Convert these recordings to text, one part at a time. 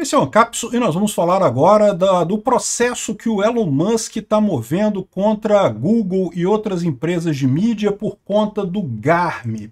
Esse é o Ancapso e nós vamos falar agora da, do processo que o Elon Musk está movendo contra a Google e outras empresas de mídia por conta do GARM,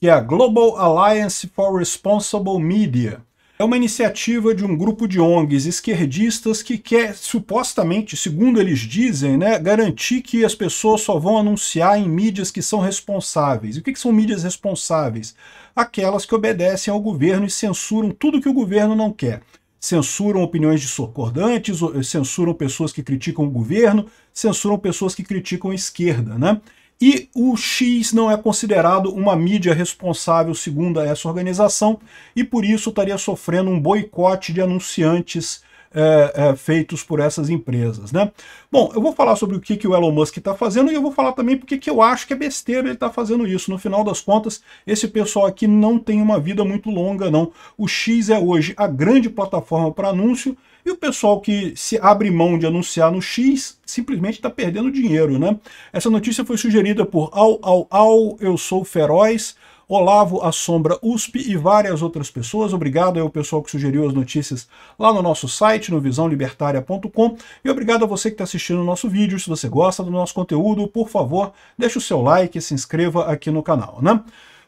que é a Global Alliance for Responsible Media. É uma iniciativa de um grupo de ONGs esquerdistas que quer, supostamente, segundo eles dizem, né, garantir que as pessoas só vão anunciar em mídias que são responsáveis. E o que, que são mídias responsáveis? Aquelas que obedecem ao governo e censuram tudo que o governo não quer censuram opiniões discordantes, eh, censuram pessoas que criticam o governo, censuram pessoas que criticam a esquerda, né? E o X não é considerado uma mídia responsável, segundo essa organização, e por isso estaria sofrendo um boicote de anunciantes é, é, feitos por essas empresas. Né? Bom, eu vou falar sobre o que, que o Elon Musk está fazendo e eu vou falar também porque que eu acho que é besteira ele estar tá fazendo isso. No final das contas, esse pessoal aqui não tem uma vida muito longa, não. O X é hoje a grande plataforma para anúncio e o pessoal que se abre mão de anunciar no X simplesmente está perdendo dinheiro, né? Essa notícia foi sugerida por Al Al Al, eu sou feroz, Olavo sombra, USP e várias outras pessoas. Obrigado ao pessoal que sugeriu as notícias lá no nosso site, no visãolibertaria.com. E obrigado a você que está assistindo o nosso vídeo. Se você gosta do nosso conteúdo, por favor, deixe o seu like e se inscreva aqui no canal, né?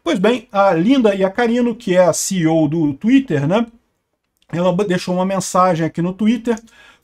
Pois bem, a Linda Iacarino, que é a CEO do Twitter, né? Ela deixou uma mensagem aqui no Twitter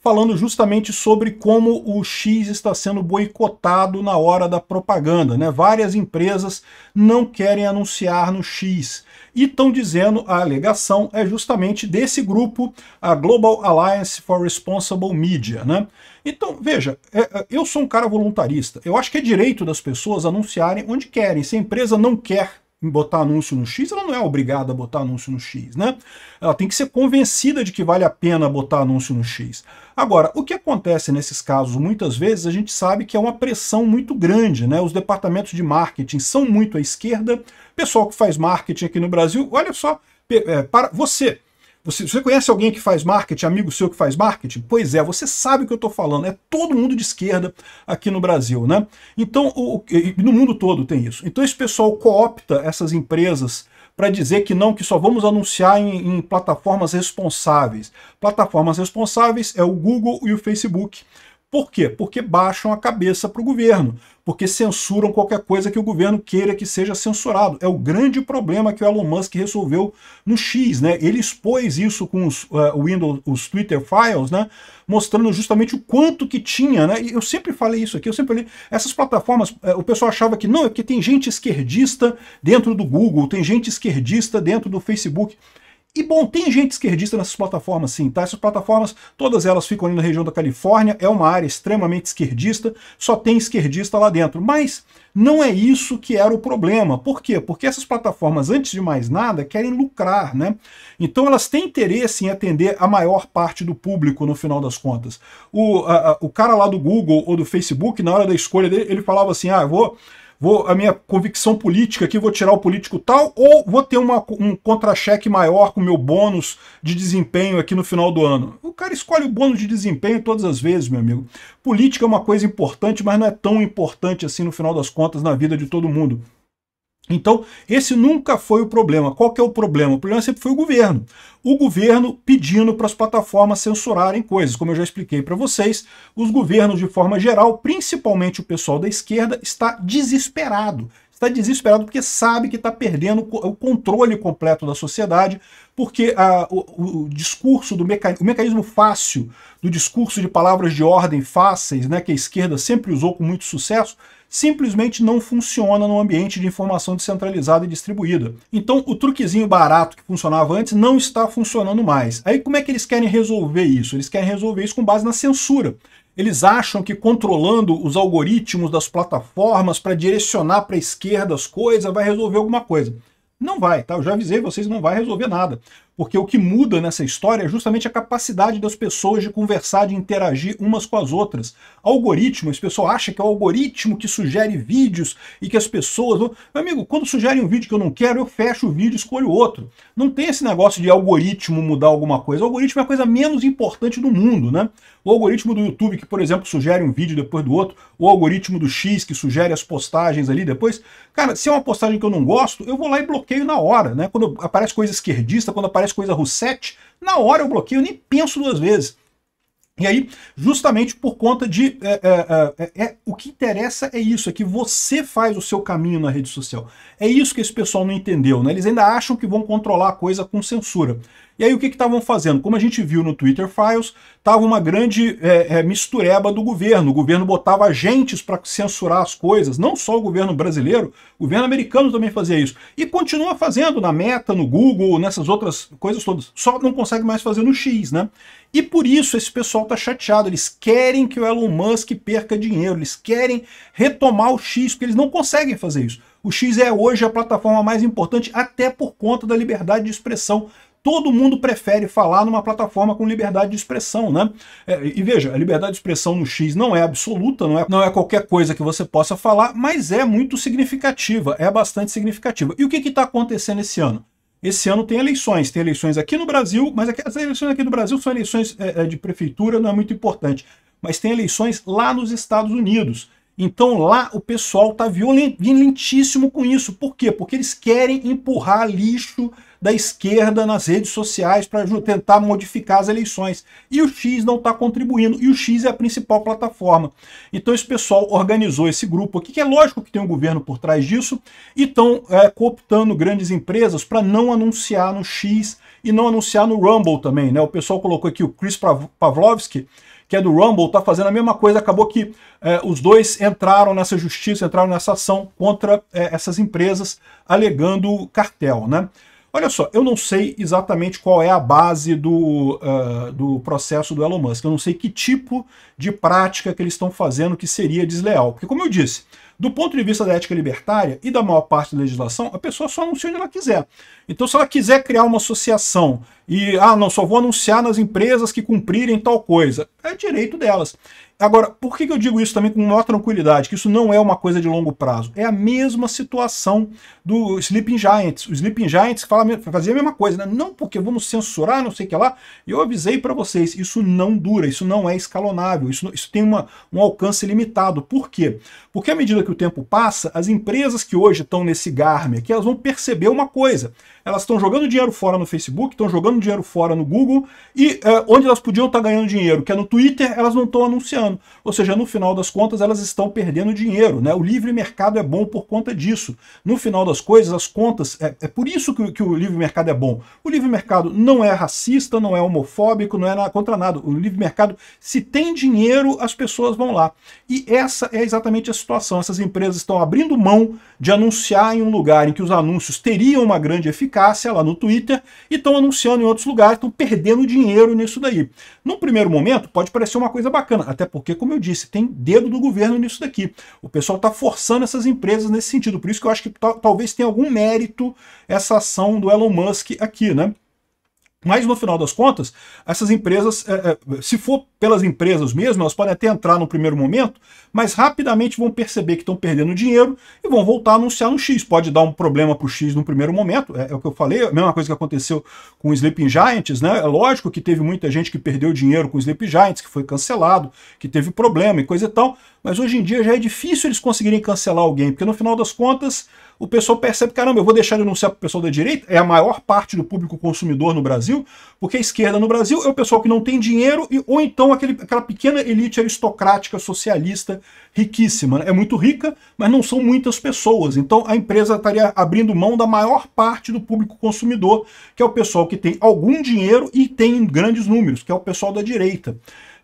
falando justamente sobre como o X está sendo boicotado na hora da propaganda. Né? Várias empresas não querem anunciar no X. E estão dizendo, a alegação é justamente desse grupo, a Global Alliance for Responsible Media. Né? Então, veja, é, é, eu sou um cara voluntarista. Eu acho que é direito das pessoas anunciarem onde querem. Se a empresa não quer botar anúncio no X, ela não é obrigada a botar anúncio no X, né? Ela tem que ser convencida de que vale a pena botar anúncio no X. Agora, o que acontece nesses casos muitas vezes, a gente sabe que é uma pressão muito grande, né? Os departamentos de marketing são muito à esquerda, pessoal que faz marketing aqui no Brasil, olha só, é, para você você, você conhece alguém que faz marketing, amigo seu que faz marketing? Pois é, você sabe o que eu estou falando, é todo mundo de esquerda aqui no Brasil, né? Então, o, no mundo todo tem isso. Então esse pessoal coopta essas empresas para dizer que não, que só vamos anunciar em, em plataformas responsáveis. Plataformas responsáveis é o Google e o Facebook. Por quê? Porque baixam a cabeça para o governo, porque censuram qualquer coisa que o governo queira que seja censurado. É o grande problema que o Elon Musk resolveu no X, né? Ele expôs isso com os uh, Windows, os Twitter Files, né? Mostrando justamente o quanto que tinha, né? E eu sempre falei isso aqui, eu sempre falei, essas plataformas, uh, o pessoal achava que não, é porque tem gente esquerdista dentro do Google, tem gente esquerdista dentro do Facebook. E bom, tem gente esquerdista nessas plataformas sim, tá? Essas plataformas, todas elas ficam ali na região da Califórnia, é uma área extremamente esquerdista, só tem esquerdista lá dentro. Mas não é isso que era o problema. Por quê? Porque essas plataformas, antes de mais nada, querem lucrar, né? Então elas têm interesse em atender a maior parte do público no final das contas. O, a, a, o cara lá do Google ou do Facebook, na hora da escolha dele, ele falava assim, ah, vou vou a minha convicção política aqui, vou tirar o político tal, ou vou ter uma, um contra-cheque maior com o meu bônus de desempenho aqui no final do ano. O cara escolhe o bônus de desempenho todas as vezes, meu amigo. Política é uma coisa importante, mas não é tão importante assim no final das contas na vida de todo mundo. Então, esse nunca foi o problema. Qual que é o problema? O problema sempre foi o governo. O governo pedindo para as plataformas censurarem coisas. Como eu já expliquei para vocês, os governos, de forma geral, principalmente o pessoal da esquerda, está desesperado está desesperado porque sabe que está perdendo o controle completo da sociedade, porque a, o, o, discurso do meca... o mecanismo fácil do discurso de palavras de ordem fáceis, né, que a esquerda sempre usou com muito sucesso, simplesmente não funciona no ambiente de informação descentralizada e distribuída. Então o truquezinho barato que funcionava antes não está funcionando mais. Aí como é que eles querem resolver isso? Eles querem resolver isso com base na censura. Eles acham que controlando os algoritmos das plataformas para direcionar para a esquerda as coisas vai resolver alguma coisa. Não vai, tá? Eu já avisei vocês, não vai resolver nada porque o que muda nessa história é justamente a capacidade das pessoas de conversar, de interagir umas com as outras. Algoritmo, as pessoas acham que é o algoritmo que sugere vídeos e que as pessoas. Meu amigo, quando sugerem um vídeo que eu não quero, eu fecho o vídeo e escolho outro. Não tem esse negócio de algoritmo mudar alguma coisa. O algoritmo é a coisa menos importante do mundo, né? O algoritmo do YouTube, que, por exemplo, sugere um vídeo depois do outro, o algoritmo do X, que sugere as postagens ali depois. Cara, se é uma postagem que eu não gosto, eu vou lá e bloqueio na hora, né? Quando aparece coisa esquerdista, quando aparece aparece coisa Rousset, na hora eu bloqueio, nem penso duas vezes. E aí, justamente por conta de. É é, é, é, é, o que interessa é isso, é que você faz o seu caminho na rede social. É isso que esse pessoal não entendeu, né? Eles ainda acham que vão controlar a coisa com censura. E aí o que estavam fazendo? Como a gente viu no Twitter Files, estava uma grande é, é, mistureba do governo. O governo botava agentes para censurar as coisas, não só o governo brasileiro, o governo americano também fazia isso. E continua fazendo na Meta, no Google, nessas outras coisas todas. Só não consegue mais fazer no X, né? E por isso esse pessoal está chateado, eles querem que o Elon Musk perca dinheiro, eles querem retomar o X, porque eles não conseguem fazer isso. O X é hoje a plataforma mais importante, até por conta da liberdade de expressão todo mundo prefere falar numa plataforma com liberdade de expressão, né? É, e veja, a liberdade de expressão no X não é absoluta, não é, não é qualquer coisa que você possa falar, mas é muito significativa, é bastante significativa. E o que está acontecendo esse ano? Esse ano tem eleições, tem eleições aqui no Brasil, mas é as eleições aqui do Brasil são eleições é, é, de prefeitura, não é muito importante. Mas tem eleições lá nos Estados Unidos. Então lá o pessoal está violentíssimo com isso. Por quê? Porque eles querem empurrar lixo da esquerda nas redes sociais para tentar modificar as eleições. E o X não está contribuindo, e o X é a principal plataforma. Então esse pessoal organizou esse grupo aqui, que é lógico que tem um governo por trás disso, e estão é, cooptando grandes empresas para não anunciar no X e não anunciar no Rumble também. Né? O pessoal colocou aqui o Chris Pavlovski, que é do Rumble, está fazendo a mesma coisa, acabou que eh, os dois entraram nessa justiça, entraram nessa ação contra eh, essas empresas alegando cartel, né? Olha só, eu não sei exatamente qual é a base do, uh, do processo do Elon Musk, eu não sei que tipo de prática que eles estão fazendo que seria desleal. Porque, como eu disse, do ponto de vista da ética libertária e da maior parte da legislação, a pessoa só anuncia onde ela quiser. Então, se ela quiser criar uma associação e, ah, não, só vou anunciar nas empresas que cumprirem tal coisa, é direito delas. Agora, por que eu digo isso também com maior tranquilidade? Que isso não é uma coisa de longo prazo. É a mesma situação do Sleeping Giants. O Sleeping Giants fala, fazia a mesma coisa, né? Não porque vamos censurar, não sei o que lá. Eu avisei para vocês, isso não dura, isso não é escalonável, isso, isso tem uma, um alcance limitado. Por quê? Porque à medida que o tempo passa, as empresas que hoje estão nesse garme aqui, elas vão perceber uma coisa. Elas estão jogando dinheiro fora no Facebook, estão jogando dinheiro fora no Google, e é, onde elas podiam estar tá ganhando dinheiro, que é no Twitter, elas não estão anunciando ano. Ou seja, no final das contas, elas estão perdendo dinheiro. Né? O livre mercado é bom por conta disso. No final das coisas, as contas. É, é por isso que, que, o livre mercado é bom. O livre mercado não é racista, não é homofóbico, não é na, contra nada. O livre mercado, se tem dinheiro, as pessoas vão lá. E essa é exatamente a situação. Essas empresas estão abrindo mão de anunciar em um lugar em que os anúncios teriam uma grande eficácia, lá no Twitter, e estão anunciando em outros lugares, estão perdendo dinheiro nisso daí. Num primeiro momento, pode parecer uma coisa bacana, até porque porque, como eu disse, tem dedo do governo nisso daqui. O pessoal está forçando essas empresas nesse sentido. Por isso que eu acho que talvez tenha algum mérito essa ação do Elon Musk aqui, né? Mas no final das contas, essas empresas, é, é, se for pelas empresas mesmo, elas podem até entrar no primeiro momento, mas rapidamente vão perceber que estão perdendo dinheiro e vão voltar a anunciar no X. Pode dar um problema para o X no primeiro momento, é, é, o que eu falei, a mesma coisa que aconteceu com o Sleeping Giants, né? É lógico que teve muita gente que perdeu dinheiro com o Sleeping Giants, que foi cancelado, que teve problema e coisa e tal, mas hoje em dia já é difícil eles conseguirem cancelar alguém, porque no final das contas o pessoal percebe, caramba, eu vou deixar de anunciar para o pessoal da direita, é a maior parte do público consumidor no Brasil, porque a esquerda no Brasil é o pessoal que não tem dinheiro, e, ou então aquele, aquela pequena elite aristocrática, socialista, riquíssima. Né? É muito rica, mas não são muitas pessoas. Então a empresa estaria abrindo mão da maior parte do público consumidor, que é o pessoal que tem algum dinheiro e tem grandes números, que é o pessoal da direita.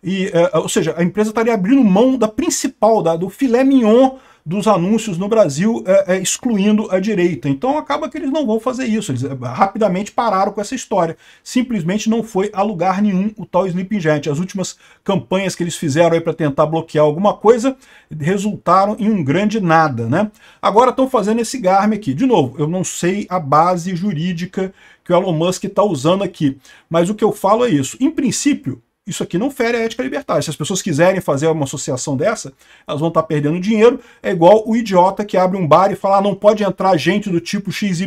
E, é, ou seja, a empresa estaria abrindo mão da principal, da, do filé mignon dos anúncios no Brasil, é, é, excluindo a direita. Então acaba que eles não vão fazer isso. Eles é, rapidamente pararam com essa história. Simplesmente não foi a lugar nenhum o tal Sleeping Giant. As últimas campanhas que eles fizeram para tentar bloquear alguma coisa resultaram em um grande nada, né? Agora estão fazendo esse Garmin aqui. De novo, eu não sei a base jurídica que o Elon Musk está usando aqui, mas o que eu falo é isso. Em princípio, isso aqui não fere a ética libertária. Se as pessoas quiserem fazer uma associação dessa, elas vão estar tá perdendo dinheiro. É igual o idiota que abre um bar e fala: ah, não pode entrar gente do tipo XYZ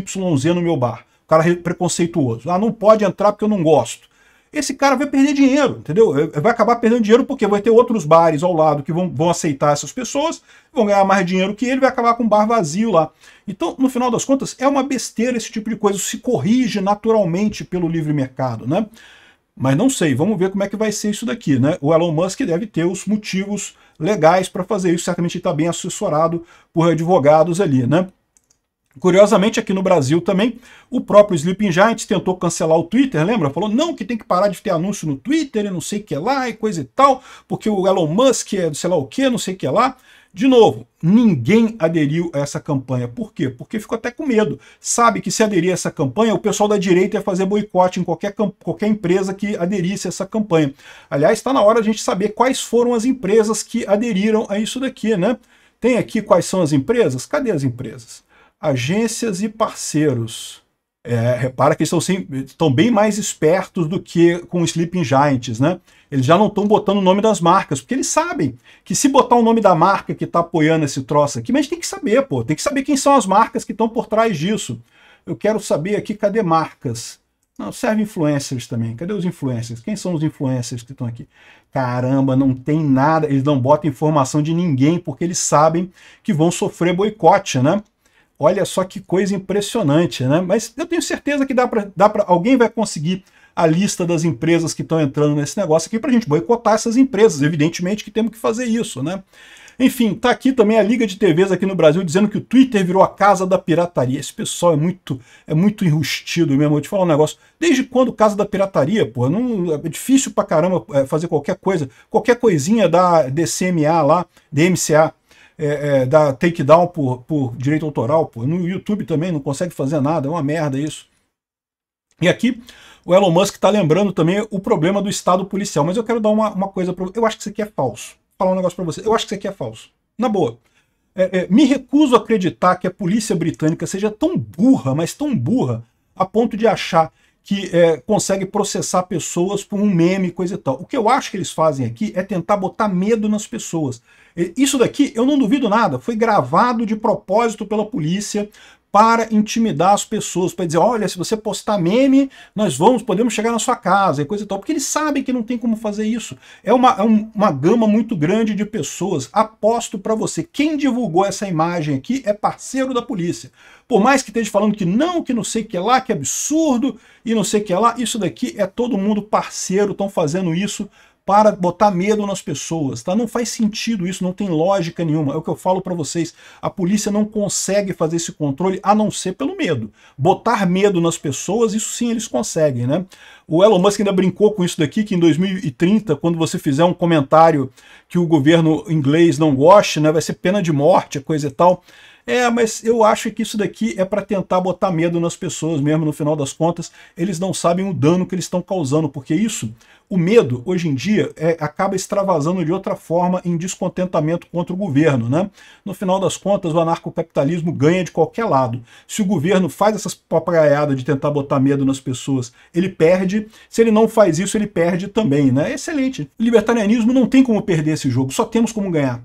no meu bar. O cara é preconceituoso. Ah, não pode entrar porque eu não gosto esse cara vai perder dinheiro, entendeu? É, é, vai acabar perdendo dinheiro porque vai ter outros bares ao lado que vão, vão aceitar essas pessoas, vão ganhar mais dinheiro que ele, vai acabar com um bar vazio lá. Então, no final das contas, é uma besteira esse tipo de coisa, se corrige naturalmente pelo livre mercado, né? Mas não sei, vamos ver como é que vai ser isso daqui, né? O Elon Musk deve ter os motivos legais para fazer isso, certamente está bem assessorado por advogados ali, né? Curiosamente, aqui no Brasil também, o próprio Sleeping Giants tentou cancelar o Twitter, lembra? Falou, não, que tem que parar de ter anúncio no Twitter e não sei o que lá e coisa e tal, porque o Elon Musk é sei lá o que, não sei o que lá. De novo, ninguém aderiu a essa campanha. Por quê? Porque ficou até com medo. Sabe que se aderir a essa campanha, o pessoal da direita ia fazer boicote em qualquer, qualquer empresa que aderisse a essa campanha. Aliás, está na hora a gente saber quais foram as empresas que aderiram a isso daqui, né? Tem aqui quais são as empresas? Cadê as empresas? agências e parceiros. É, repara que estão, estão bem mais espertos do que com Sleeping Giants, né? Eles já não estão botando o nome das marcas, porque eles sabem que se botar o nome da marca que está apoiando esse troço aqui, mas tem que saber, pô, tem que saber quem são as marcas que estão por trás disso. Eu quero saber aqui, cadê marcas? Não, serve influencers também. Cadê os influencers? Quem são os influencers que estão aqui? Caramba, não tem nada. Eles não botam informação de ninguém porque eles sabem que vão sofrer boicote, né? Olha só que coisa impressionante, né? Mas eu tenho certeza que dá para dá para, alguém vai conseguir a lista das empresas que estão entrando nesse negócio aqui para a gente boicotar essas empresas. Evidentemente que temos que fazer isso, né? Enfim, tá aqui também a Liga de TVs aqui no Brasil dizendo que o Twitter virou a casa da pirataria. Esse pessoal é muito é muito enrustido mesmo. Vou te falar um negócio. Desde quando casa da pirataria, pô? Não, é difícil pra caramba é, fazer qualquer coisa. Qualquer coisinha da DCMA lá, DMCA, é, é, dar takedown por, por direito autoral, pô. no YouTube também não consegue fazer nada, é uma merda isso. E aqui o Elon Musk está lembrando também o problema do Estado policial, mas eu quero dar uma, uma coisa para Eu acho que isso aqui é falso. Vou falar um negócio para você. Eu acho que isso aqui é falso. Na boa. É, é, me recuso a acreditar que a polícia britânica seja tão burra, mas tão burra, a ponto de achar que é, consegue processar pessoas por um meme, coisa e tal. O que eu acho que eles fazem aqui é tentar botar medo nas pessoas. Isso daqui, eu não duvido nada, foi gravado de propósito pela polícia para intimidar as pessoas, para dizer, olha, se você postar meme, nós vamos, podemos chegar na sua casa e coisa e tal, porque eles sabem que não tem como fazer isso. É uma, é um, uma gama muito grande de pessoas, aposto para você, quem divulgou essa imagem aqui é parceiro da polícia. Por mais que esteja falando que não, que não sei o que lá, que é absurdo, e não sei o que lá, isso daqui é todo mundo parceiro, estão fazendo isso para botar medo nas pessoas, tá? Não faz sentido isso, não tem lógica nenhuma. É o que eu falo para vocês, a polícia não consegue fazer esse controle a não ser pelo medo. Botar medo nas pessoas, isso sim eles conseguem, né? O Elon Musk ainda brincou com isso daqui, que em 2030, quando você fizer um comentário que o governo inglês não goste, né, vai ser pena de morte, coisa e tal. É, mas eu acho que isso daqui é para tentar botar medo nas pessoas mesmo, no final das contas, eles não sabem o dano que eles estão causando, porque isso, o medo, hoje em dia, é, acaba extravasando de outra forma em descontentamento contra o governo, né? No final das contas, o anarcocapitalismo ganha de qualquer lado. Se o governo faz essas papagaiadas de tentar botar medo nas pessoas, ele perde. Se ele não faz isso, ele perde também, né? Excelente. O libertarianismo não tem como perder esse jogo, só temos como ganhar.